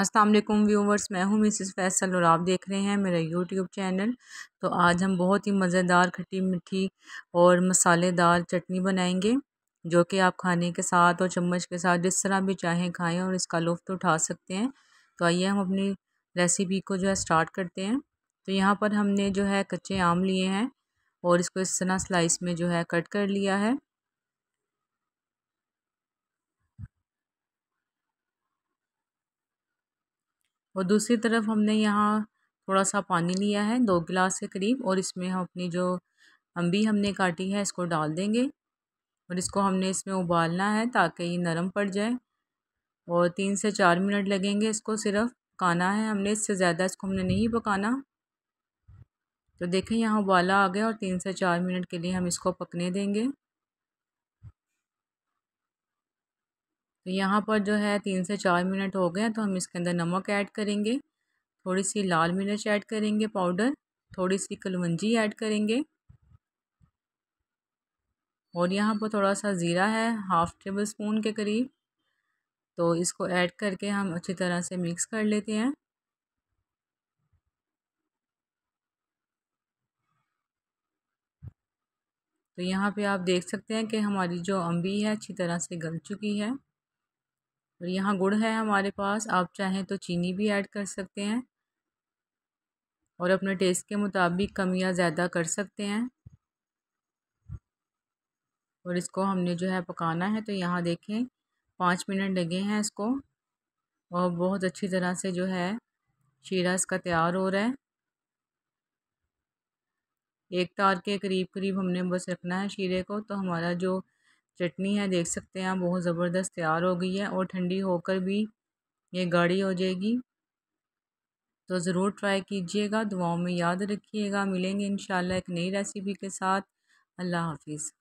Aslam viewers मैं हूं Mrs Faisal और आप देख रहे हैं मेरा यूट्यूब चैनल तो आज हम बहुत ही मज़ेदार खट्टी मीठी और मसालेदार चटनी बनाएंगे जो कि आप खाने के साथ और चम्मच के साथ जिस तरह भी चाहें खाएं और इसका लुफ्त उठा सकते हैं तो आइए हम अपनी रेसिपी को जो है स्टार्ट करते हैं तो यहाँ पर हमने जो है कच्चे आम लिए हैं और इसको इस तरह स्लाइस में जो है कट कर लिया है और दूसरी तरफ हमने यहाँ थोड़ा सा पानी लिया है दो गिलास के करीब और इसमें हम अपनी जो अम्बी हमने काटी है इसको डाल देंगे और इसको हमने इसमें उबालना है ताकि ये नरम पड़ जाए और तीन से चार मिनट लगेंगे इसको सिर्फ पकाना है हमने इससे ज़्यादा इसको हमने नहीं पकाना तो देखें यहाँ उबाला आ गया और तीन से चार मिनट के लिए हम इसको पकने देंगे तो यहाँ पर जो है तीन से चार मिनट हो गए तो हम इसके अंदर नमक ऐड करेंगे थोड़ी सी लाल मिर्च ऐड करेंगे पाउडर थोड़ी सी कलवंजी ऐड करेंगे और यहाँ पर थोड़ा सा ज़ीरा है हाफ़ टेबल स्पून के करीब तो इसको ऐड करके हम अच्छी तरह से मिक्स कर लेते हैं तो यहाँ पे आप देख सकते हैं कि हमारी जो अम्बी है अच्छी तरह से गल चुकी है और यहाँ गुड़ है हमारे पास आप चाहें तो चीनी भी ऐड कर सकते हैं और अपने टेस्ट के मुताबिक कम या ज़्यादा कर सकते हैं और इसको हमने जो है पकाना है तो यहाँ देखें पाँच मिनट लगे हैं इसको और बहुत अच्छी तरह से जो है शीरा इसका तैयार हो रहा है एक तार के करीब करीब हमने बस रखना है शीरे को तो हमारा जो चटनी है देख सकते हैं आप बहुत ज़बरदस्त तैयार हो गई है और ठंडी होकर भी ये गाढ़ी हो जाएगी तो ज़रूर ट्राई कीजिएगा दुआओं में याद रखिएगा मिलेंगे इन एक नई रेसिपी के साथ अल्लाह हाफिज़